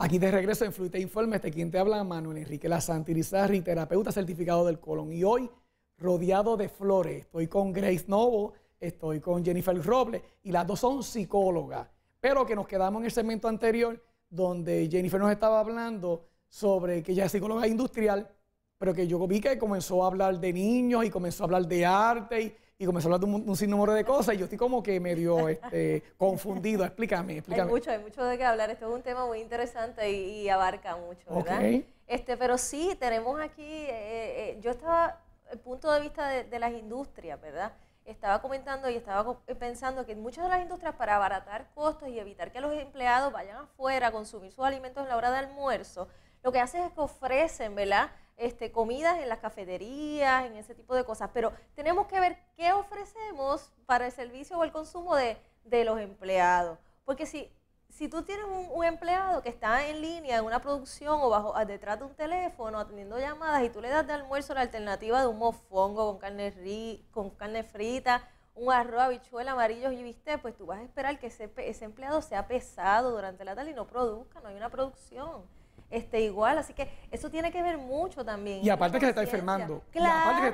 Aquí de regreso en Fluite Informes, de este quien te habla Manuel Enrique La Santirizarri, terapeuta certificado del colon. Y hoy, rodeado de flores, estoy con Grace Novo, estoy con Jennifer Robles, y las dos son psicólogas. Pero que nos quedamos en el segmento anterior, donde Jennifer nos estaba hablando sobre que ella es psicóloga industrial, pero que yo vi que comenzó a hablar de niños y comenzó a hablar de arte y y comenzó a hablar de un, sinnúmero de cosas y yo estoy como que medio este, confundido. Explícame, explícame. Hay mucho, hay mucho de qué hablar. Esto es un tema muy interesante y, abarca mucho, ¿verdad? Este, pero sí, tenemos aquí, eh, eh, yo estaba, el punto de vista de, las industrias, ¿verdad? estaba comentando y estaba eh, pensando que muchas de las industrias para abaratar costos y evitar que los empleados vayan afuera a consumir sus alimentos en la hora de almuerzo, lo que hacen es que ofrecen, ¿verdad? Este, comidas en las cafeterías, en ese tipo de cosas. Pero tenemos que ver qué ofrecemos para el servicio o el consumo de, de los empleados. Porque si, si tú tienes un, empleado que está en línea, en una producción o bajo detrás de un teléfono, atendiendo llamadas, y tú le das de almuerzo la alternativa de un mofongo con carne, con carne frita, un arroz, habichuela, amarillo y viste, pues tú vas a esperar que ese, ese empleado sea pesado durante la tarde y no produzca, no hay una producción este, igual. Así que eso tiene que ver mucho también. Y aparte que se está enfermando. Claro,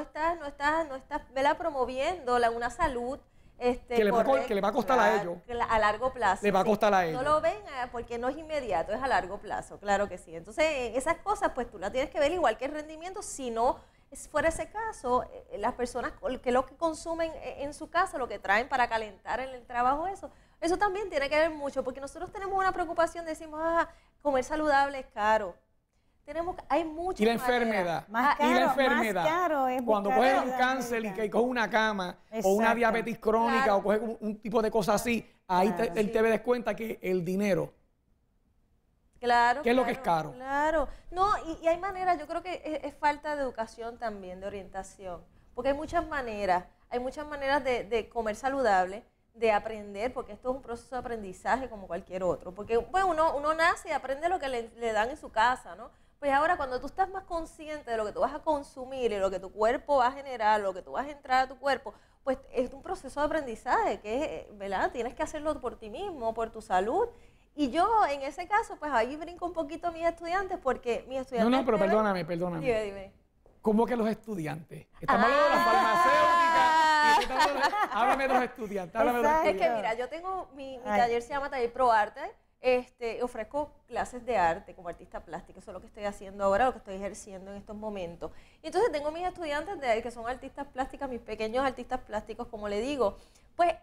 está no estás, no promoviendo la, una salud. Este, que, le va, a costar a, ellos. A largo plazo. Le va a costar a ellos. No lo ven eh, porque no es inmediato, es a largo plazo, claro que sí. Entonces, eh, esas cosas, pues tú las tienes que ver igual que el rendimiento, si no fuera ese caso, eh, las personas que lo que consumen en su casa, lo que traen para calentar en el trabajo, eso, eso también tiene que ver mucho, porque nosotros tenemos una preocupación, decimos, ah, Comer saludable es caro. Tenemos, hay muchas Y la enfermedad. Ah, y la enfermedad. Cuando coges un cáncer y, que, coge una cama, o una diabetes crónica, o coges un, tipo de cosas así, ahí te, él cuenta que el dinero. Claro. ¿Qué es lo que es caro? Claro. No, y, hay maneras, yo creo que es, falta de educación también, de orientación. Porque hay muchas maneras, hay muchas maneras de comer saludable de aprender, porque esto es un proceso de aprendizaje como cualquier otro, porque pues, uno, uno nace y aprende lo que le, dan en su casa, ¿no? Pues ahora cuando tú estás más consciente de lo que tú vas a consumir y lo que tu cuerpo va a generar, lo que tú vas a entrar a tu cuerpo, pues es un proceso de aprendizaje que, ¿verdad? Tienes que hacerlo por ti mismo, por tu salud. Y yo en ese caso, pues ahí brinco un poquito a mis estudiantes porque mis estudiantes... No, no, pero perdóname, perdóname. ¿Cómo que los estudiantes? Ah. Estamos hablando de háblame de los estudiantes. Es que mira, yo tengo mi, taller se llama Taller Pro Arte. Este, ofrezco clases de arte como artista plástica, eso es lo que estoy haciendo ahora, lo que estoy ejerciendo en estos momentos. Y entonces tengo mis estudiantes de, que son artistas plásticas, mis pequeños artistas plásticos, como le digo, pues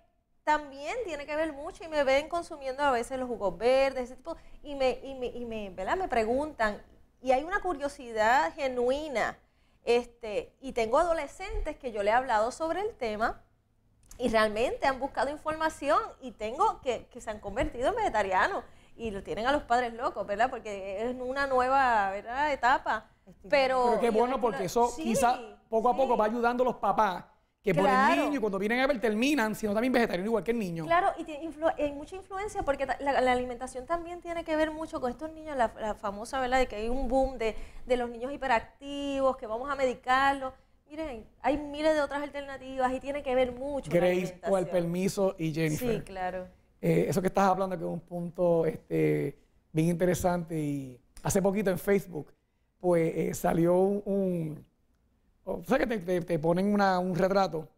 también tiene que ver mucho y me ven consumiendo a veces los jugos verdes, ese tipo, y me, y me, y me, me preguntan, y hay una curiosidad genuina este, y tengo adolescentes que yo le he hablado sobre el tema y realmente han buscado información y tengo que, que se han convertido en vegetarianos y lo tienen a los padres locos, ¿verdad? Porque es una nueva etapa. Pero, Pero qué bueno porque eso quizá poco a poco va ayudando a los papás que por el niño y cuando vienen a ver terminan sino también vegetarianos igual que el niño. Claro, y tiene hay eh, mucha influencia porque la, alimentación también tiene que ver mucho con estos niños, la, famosa, ¿verdad?, de que hay un boom de, los niños hiperactivos, que vamos a medicarlos. Miren, hay miles de otras alternativas y tiene que ver mucho. con Grace, con el permiso y Jennifer. Sí, claro. Eh, eso que estás hablando que es un punto este, bien interesante y hace poquito en Facebook, pues eh, salió un o sea que te, ponen un retrato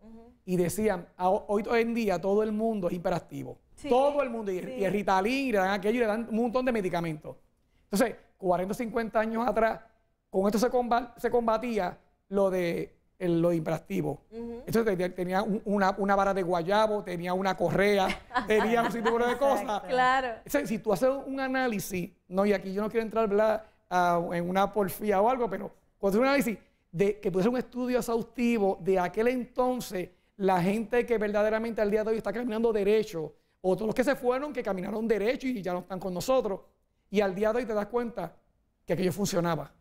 y decían, ah, hoy, en día todo el mundo es hiperactivo. todo el mundo. Y, el Ritalin, le dan aquello, y le dan un montón de medicamentos. Entonces, 40 o 50 años atrás, con esto se, combatía lo de lo hiperactivo. Entonces tenía una, vara de guayabo, tenía una correa, tenía un sinnúmero de cosas. Claro. si tú haces un análisis, no, y aquí yo no quiero entrar ah, en una porfía o algo, pero cuando haces un análisis, de, que pudiese ser un estudio exhaustivo de aquel entonces, la gente que verdaderamente al día de hoy está caminando derecho, o todos los que se fueron que caminaron derecho y ya no están con nosotros, y al día de hoy te das cuenta que aquello funcionaba.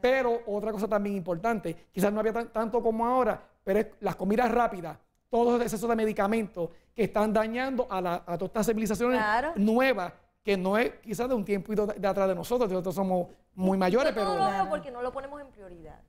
Pero otra cosa también importante, quizás no había tanto como ahora, pero es las comidas rápidas, todos los excesos de medicamentos que están dañando a, la, a todas estas civilizaciones nuevas que no es quizás de un tiempo y de atrás de nosotros, nosotros somos muy mayores, pero... porque no lo ponemos en prioridad.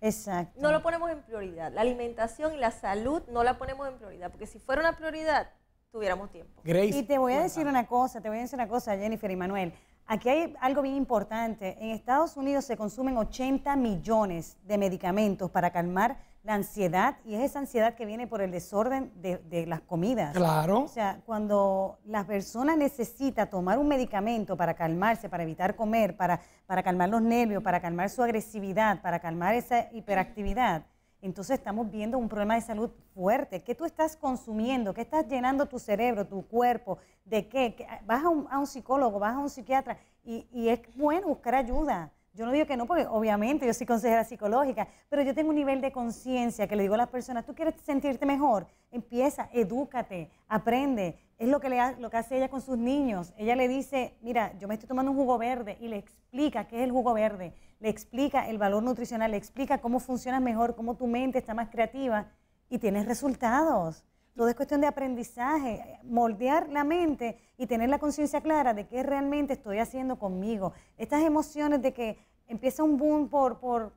Exacto. No lo ponemos en prioridad. La alimentación y la salud no la ponemos en prioridad, porque si fuera una prioridad, tuviéramos tiempo. y te voy a decir una cosa, te voy a decir una cosa, Jennifer y Manuel. Aquí hay algo bien importante. En Estados Unidos se consumen 80 millones de medicamentos para calmar la ansiedad, y es esa ansiedad que viene por el desorden de, las comidas. Claro. O sea, cuando la persona necesita tomar un medicamento para calmarse, para evitar comer, para, para calmar los nervios, para calmar su agresividad, para calmar esa hiperactividad, entonces estamos viendo un problema de salud fuerte. ¿Qué tú estás consumiendo? ¿Qué estás llenando tu cerebro, tu cuerpo? ¿De qué? ¿Vas a un, psicólogo? ¿Vas a un psiquiatra? Y, y es bueno buscar ayuda yo no digo que no, porque obviamente yo soy consejera psicológica, pero yo tengo un nivel de conciencia que le digo a las personas, tú quieres sentirte mejor, empieza, edúcate, aprende. Es lo que, le hace ella con sus niños. Ella le dice, mira, yo me estoy tomando un jugo verde y le explica qué es el jugo verde, le explica el valor nutricional, le explica cómo funciona mejor, cómo tu mente está más creativa y tienes resultados. Todo es cuestión de aprendizaje, moldear la mente y tener la conciencia clara de qué realmente estoy haciendo conmigo. Estas emociones de que empieza un boom por, por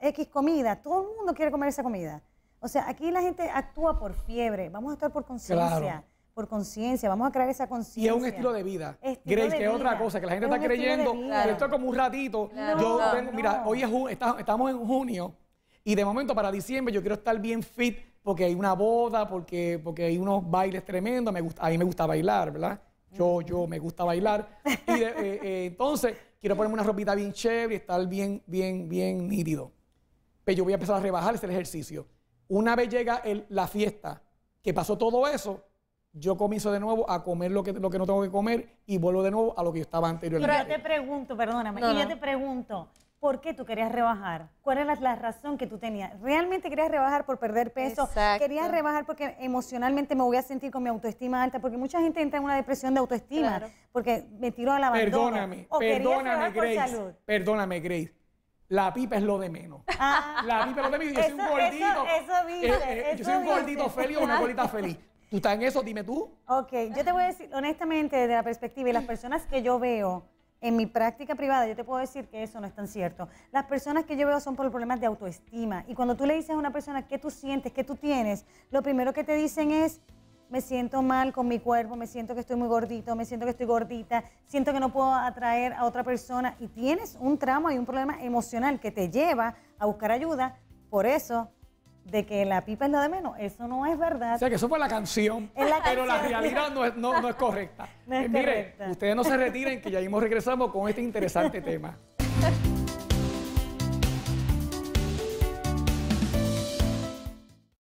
X comida, todo el mundo quiere comer esa comida. O sea, aquí la gente actúa por fiebre, vamos a actuar por conciencia. Por conciencia, vamos a crear esa conciencia. Y es un estilo de vida. Grace, que es otra cosa, que la gente está creyendo. Esto es como un ratito. Yo mira, hoy estamos en junio y de momento para diciembre yo quiero estar bien fit porque hay una boda, porque, porque hay unos bailes tremendos, me gusta, a mí me gusta bailar, ¿verdad? Yo, yo me gusta bailar. Y eh, eh, entonces, quiero ponerme una ropita bien chévere y estar bien, bien, bien nítido. Pero yo voy a empezar a rebajar ese ejercicio. Una vez llega la fiesta, que pasó todo eso, yo comienzo de nuevo a comer lo que, lo que no tengo que comer y vuelvo de nuevo a lo que yo estaba anteriormente. Pero yo te pregunto, perdóname, yo te pregunto, ¿Por qué tú querías rebajar? ¿Cuál era la razón que tú tenías? ¿Realmente querías rebajar por perder peso? ¿Querías rebajar porque emocionalmente me voy a sentir con mi autoestima alta? Porque mucha gente entra en una depresión de autoestima porque me tiró la abandono. Perdóname, perdóname, Grace. Perdóname, Grace. La pipa es lo de menos. Ah. La pipa es lo de menos. Yo soy un gordito. Eso, eh, eh, yo soy un gordito feliz o una gordita feliz. ¿Tú estás en eso? Dime tú. Ok, yo te voy a decir, honestamente, desde la perspectiva y las personas que yo veo en mi práctica privada yo te puedo decir que eso no es tan cierto. Las personas que yo veo son por problemas de autoestima. Y cuando tú le dices a una persona qué tú sientes, qué tú tienes, lo primero que te dicen es, me siento mal con mi cuerpo, me siento que estoy muy gordito, me siento que estoy gordita, siento que no puedo atraer a otra persona y tienes un trauma y un problema emocional que te lleva a buscar ayuda. Por eso de que la pipa es lo de menos. Eso no es verdad. O sea, que eso fue la canción, pero la realidad no es, no, es correcta. miren eh, mire, ustedes no se retiren, que ya mismo regresamos con este interesante tema.